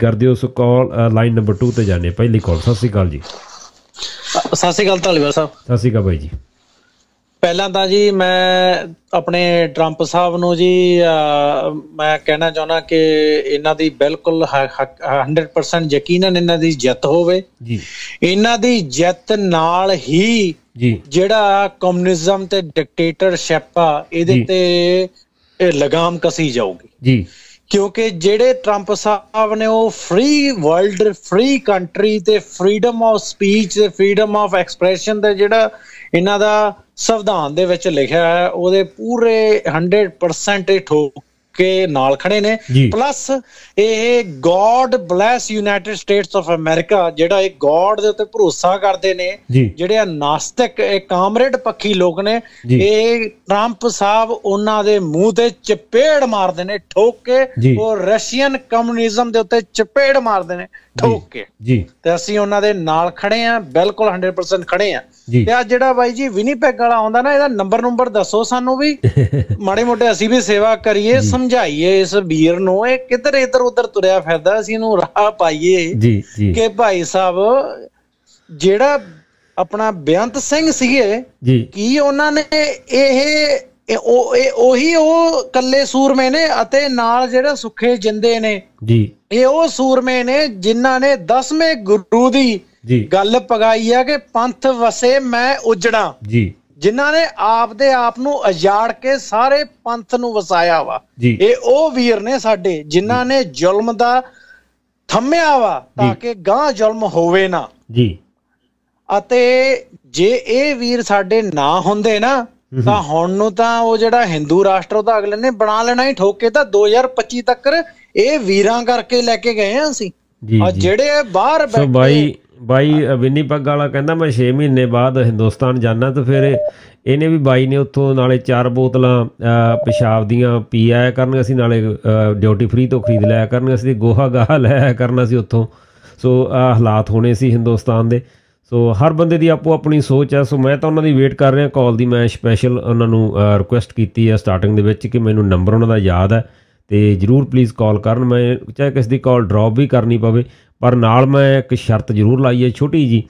ਕਰਦੇ ਹੋ ਸੋ ਕਾਲ line number 2 ਤੇ ਜਾਣੇ ਪਹਿਲੀ ਕਾਲ ਸਤਿ ਸ੍ਰੀ ਅਕਾਲ ਜੀ ਸਤਿ ਸ੍ਰੀ ਅਕਾਲ ਧਾਲੀਵਾਲ ਸਾਹਿਬ ਸਤਿ ਸ੍ਰੀ ਅਕਾਲ ਭਾਈ ਜੀ ਪਹਿਲਾਂ ਤਾਂ ਜੀ ਮੈਂ ਆਪਣੇ ਟਰੰਪ ਸਾਹਿਬ ਨੂੰ ਜੀ ਮੈਂ ਕਹਿਣਾ ਚਾਹੁੰਦਾ ਕਿ ਇਹਨਾਂ ਦੀ ਬਿਲਕੁਲ 100% ਯਕੀਨਨ ਇਹਨਾਂ ਦੀ ਜਿੱਤ ਹੋਵੇ ਜੀ ਇਹਨਾਂ ਦੀ ਜਿੱਤ ਨਾਲ ਹੀ ਜੀ ਜਿਹੜਾ ਕਮਿਊਨਿਜ਼ਮ ਤੇ ਡਿਕਟੇਟਰਸ਼ਿਪ ਆ ਇਹਦੇ ਤੇ ਇਹ ਲਗਾਮ ਕਸੀ ਜਾਊਗੀ ਜੀ ਕਿਉਂਕਿ ਜਿਹੜੇ ਟਰੰਪ ਸਾਹਿਬ ਨੇ ਉਹ ਫ੍ਰੀ ਵਰਲਡ ਫ੍ਰੀ ਕੰਟਰੀ ਤੇ ਫ੍ਰੀडम ਆਫ ਸਪੀਚ ਤੇ ਫ੍ਰੀडम ਆਫ ਐਕਸਪ੍ਰੈਸ਼ਨ ਦਾ ਜਿਹੜਾ ਇਹਨਾਂ ਦਾ ਸੰਵਿਧਾਨ ਦੇ ਵਿੱਚ ਲਿਖਿਆ ਹੈ ਉਹਦੇ ਪੂਰੇ 100% ਠੋਕ ਕੇ ਨਾਲ ਖੜੇ ਨੇ ਪਲੱਸ ਇਹ god bless United States of America ਜਿਹੜਾ ਇਹ ਗੋਡ ਦੇ ਉੱਤੇ ਭਰੋਸਾ ਕਰਦੇ ਨੇ ਜਿਹੜੇ ਨਾਸਤਿਕ ਇਹ ਕਾਮਰੇਡ ਪੱਖੀ ਲੋਕ ਨੇ ਇਹ ਟਰੰਪ ਸਾਹਿਬ ਉਹਨਾਂ ਦੇ ਮੂੰਹ ਤੇ ਚਪੇੜ ਮਾਰਦੇ ਨੇ ਠੋਕ ਕੇ ਉਹ ਰਸ਼ੀਅਨ ਕਮਿਊਨਿਜ਼ਮ ਦੇ ਉੱਤੇ ਚਪੇੜ ਮਾਰਦੇ ਨੇ ਠੋਕ ਕੇ ਜੀ ਤੇ ਅਸੀਂ ਉਹਨਾਂ ਦੇ ਨਾਲ ਖੜੇ ਆ ਬਿਲਕੁਲ 100% ਖੜੇ ਆ ਤੇ ਆ ਜਿਹੜਾ ਬਾਈ ਜੀ ਵਿਨੀਪੈਗ ਵਾਲਾ ਆਉਂਦਾ ਨਾ ਇਹਦਾ ਨੰਬਰ ਨੰਬਰ ਦੱਸੋ ਸਾਨੂੰ ਵੀ ਮਾੜੇ ਮੋਟੇ ਅਸੀਂ ਵੀ ਸੇਵਾ ਕਰੀਏ ਸਮਝਾਈਏ ਇਸ ਵੀਰ ਨੂੰ ਇਹ ਕਿੱਧਰ ਇੱਧਰ ਉੱਧਰ ਤੁਰਿਆ ਫਿਰਦਾ ਅਸੀਂ ਇਹਨੂੰ ਰਾਹ ਪਾਈਏ ਜੀ ਜੀ ਕਿ ਭਾਈ ਸਾਹਿਬ ਜਿਹੜਾ ਆਪਣਾ ਬਿਆੰਤ ਸਿੰਘ ਸੀਗੇ ਕੀ ਉਹਨਾਂ ਨੇ ਇਹ ਉਹ ਉਹੀ ਉਹ ਕੱਲੇ ਸੂਰਮੇ ਨੇ ਅਤੇ ਨਾਲ ਜਿਹੜੇ ਸੁੱਖੇ ਜਿੰਦੇ ਨੇ ਜੀ ਇਹ ਉਹ ਸੂਰਮੇ ਨੇ ਜਿਨ੍ਹਾਂ ਨੇ 10ਵੇਂ ਗੁਰੂ ਦੀ ਗੱਲ ਪਗਾਈ ਆ ਕਿ ਪੰਥ ਵਸੇ ਮੈਂ ਉਜੜਾਂ ਜੀ ਜਿਨ੍ਹਾਂ ਨੇ ਆਪ ਦੇ ਆਪ ਨੂੰ ਅਜਾੜ ਕੇ ਸਾਰੇ ਪੰਥ ਨੂੰ ਵਸਾਇਆ ਵਾ ਇਹ ਉਹ ਵੀਰ ਨੇ ਸਾਡੇ ਜਿਨ੍ਹਾਂ ਨੇ ਜ਼ੁਲਮ ਦਾ ਥੰਮਿਆ ਵਾ ਤਾਂ ਕਿ ਗਾਂ ਜ਼ੁਲਮ ਹੋਵੇ ਨਾ ਜੀ ਅਤੇ ਜੇ ਇਹ ਵੀਰ ਸਾਡੇ ਨਾ ਹੁੰਦੇ ਨਾ ਤਾਂ ਹੁਣ ਨੂੰ ਤਾਂ ਉਹ ਜਿਹੜਾ ਹਿੰਦੂ ਰਾਸ਼ਟਰ ਉਹਦਾ ਅਗਲੇ ਨੇ ਬਣਾ ਲੈਣਾ ਹੀ ਠੋਕੇ ਤਾਂ 2025 ਤੱਕ ਇਹ ਵੀਰਾਂ ਕਰਕੇ ਲੈ ਕੇ ਗਏ ਆ ਅਸੀਂ ਆ ਜਿਹੜੇ ਬਾਹਰ ਬੈਠੇ ਬਾਈ ਵਿਨੀ ਪੱਗ ਵਾਲਾ ਕਹਿੰਦਾ ਮੈਂ 6 ਮਹੀਨੇ ਬਾਅਦ ਹਿੰਦੁਸਤਾਨ ਜਾਣਾ ਤੇ ਫਿਰ ਇਹਨੇ ਵੀ ਬਾਈ ਨੇ ਉੱਥੋਂ ਨਾਲੇ ਚਾਰ ਬੋਤਲਾਂ ਪਿਸ਼ਾਬ ਦੀਆਂ ਪੀ ਆਇਆ ਕਰਨ ਅਸੀਂ ਨਾਲੇ ਡਿਊਟੀ ਫ੍ਰੀ ਤੋਂ ਖਰੀਦ ਲਿਆ ਕਰਨ ਅਸੀਂ ਗੋਹਾ ਗਾਹ ਲਿਆ ਕਰਨਾ ਸੀ ਉੱਥੋਂ ਸੋ ਆ ਹਾਲਾਤ ਹੋਣੇ ਸੀ ਹਿੰਦੁਸਤਾਨ ਦੇ ਸੋ ਹਰ ਬੰਦੇ ਦੀ ਆਪੋ ਆਪਣੀ ਸੋਚ ਹੈ ਸੋ ਮੈਂ ਤਾਂ ਉਹਨਾਂ ਦੀ ਵੇਟ ਕਰ ਰਿਹਾ ਕਾਲ ਦੀ ਮੈਂ ਸਪੈਸ਼ਲ ਉਹਨਾਂ ਨੂੰ ਰਿਕੁਐਸਟ ਕੀਤੀ ਹੈ ਸਟਾਰਟਿੰਗ ਦੇ ਵਿੱਚ ਕਿ ਮੈਨੂੰ ਨੰਬਰ ਉਹਨਾਂ ਦਾ ਯਾਦ ਹੈ ਤੇ ਜਰੂਰ ਪਲੀਜ਼ ਕਾਲ ਕਰਨ ਮੈਂ ਚਾਹੇ ਕਿਸ ਦੀ ਕਾਲ ਡ੍ਰੌਪ ਵੀ ਕਰਨੀ ਪਵੇ ਪਰ ਨਾਲ ਮੈਂ ਇੱਕ ਸ਼ਰਤ ਜ਼ਰੂਰ ਲਾਈ ਹੈ ਛੋਟੀ ਜੀ